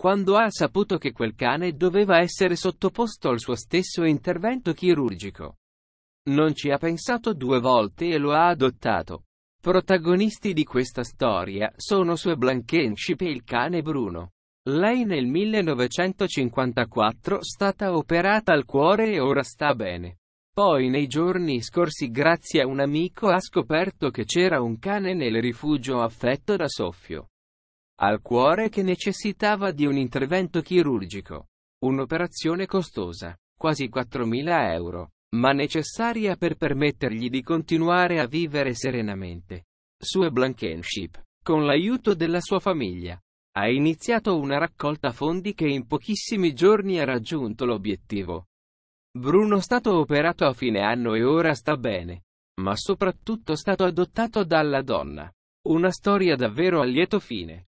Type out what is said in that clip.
quando ha saputo che quel cane doveva essere sottoposto al suo stesso intervento chirurgico. Non ci ha pensato due volte e lo ha adottato. Protagonisti di questa storia sono Sue Blankenship e il cane Bruno. Lei nel 1954 è stata operata al cuore e ora sta bene. Poi nei giorni scorsi grazie a un amico ha scoperto che c'era un cane nel rifugio affetto da soffio al cuore che necessitava di un intervento chirurgico. Un'operazione costosa, quasi 4.000 euro, ma necessaria per permettergli di continuare a vivere serenamente. Sue Blankenship, con l'aiuto della sua famiglia, ha iniziato una raccolta fondi che in pochissimi giorni ha raggiunto l'obiettivo. Bruno è stato operato a fine anno e ora sta bene, ma soprattutto è stato adottato dalla donna. Una storia davvero a lieto fine.